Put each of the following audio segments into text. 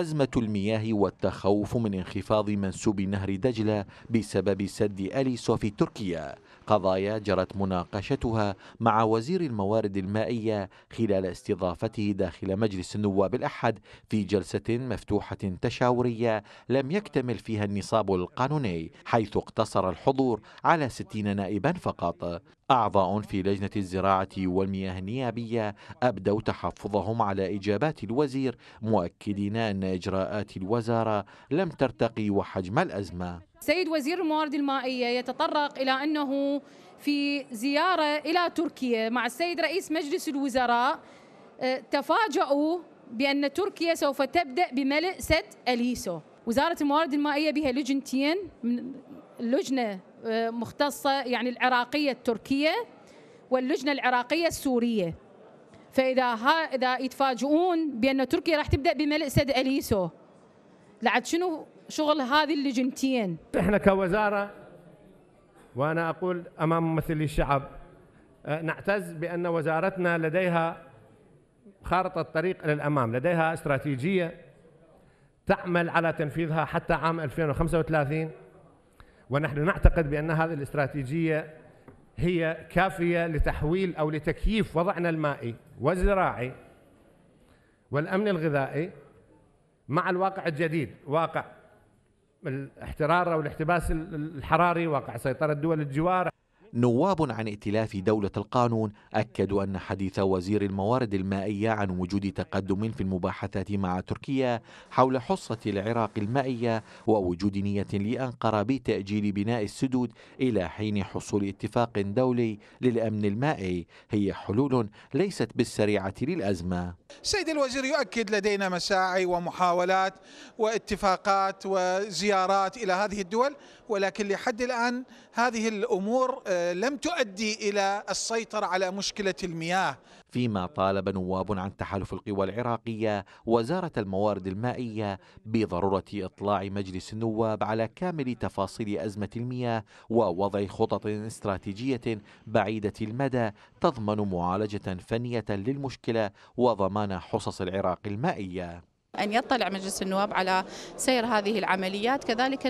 أزمة المياه والتخوف من انخفاض منسوب نهر دجلة بسبب سد أليسو في تركيا قضايا جرت مناقشتها مع وزير الموارد المائية خلال استضافته داخل مجلس النواب الأحد في جلسة مفتوحة تشاورية لم يكتمل فيها النصاب القانوني حيث اقتصر الحضور على ستين نائبا فقط أعضاء في لجنة الزراعة والمياه النيابية أبدوا تحفظهم على إجابات الوزير مؤكدين أن إجراءات الوزارة لم ترتقي وحجم الأزمة سيد وزير الموارد المائية يتطرق إلى أنه في زيارة إلى تركيا مع السيد رئيس مجلس الوزراء آه، تفاجؤوا بأن تركيا سوف تبدأ بملء سد أليسو وزارة الموارد المائية بها لجنتين من لجنه آه، مختصه يعني العراقيه التركيه واللجنه العراقيه السوريه فاذا ها اذا يتفاجئون بان تركيا راح تبدا بملء سد اليسو لعد شنو شغل هذه اللجنتين احنا كوزاره وانا اقول امام ممثلي الشعب آه، نعتز بان وزارتنا لديها خارطه طريق للامام لديها استراتيجيه تعمل على تنفيذها حتى عام 2035 ونحن نعتقد بأن هذه الاستراتيجية هي كافية لتحويل أو لتكييف وضعنا المائي والزراعي والأمن الغذائي مع الواقع الجديد واقع الاحترار أو الاحتباس الحراري واقع سيطرة دول الجوار نواب عن ائتلاف دولة القانون أكدوا أن حديث وزير الموارد المائية عن وجود تقدم في المباحثات مع تركيا حول حصة العراق المائية ووجود نية لأنقرة بتأجيل بناء السدود إلى حين حصول اتفاق دولي للأمن المائي هي حلول ليست بالسريعة للأزمة سيد الوزير يؤكد لدينا مساعي ومحاولات واتفاقات وزيارات إلى هذه الدول ولكن لحد الآن هذه الأمور آه، لم تؤدي الى السيطره على مشكله المياه. فيما طالب نواب عن تحالف القوى العراقيه وزاره الموارد المائيه بضروره اطلاع مجلس النواب على كامل تفاصيل ازمه المياه ووضع خطط استراتيجيه بعيده المدى تضمن معالجه فنيه للمشكله وضمان حصص العراق المائيه. أن يطلع مجلس النواب على سير هذه العمليات كذلك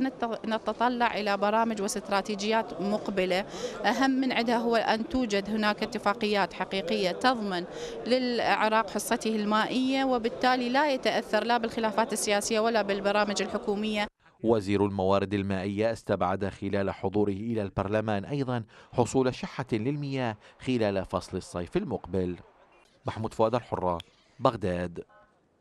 نتطلع إلى برامج واستراتيجيات مقبلة أهم من عندها هو أن توجد هناك اتفاقيات حقيقية تضمن للعراق حصته المائية وبالتالي لا يتأثر لا بالخلافات السياسية ولا بالبرامج الحكومية وزير الموارد المائية استبعد خلال حضوره إلى البرلمان أيضا حصول شحة للمياه خلال فصل الصيف المقبل محمود فؤاد الحرة بغداد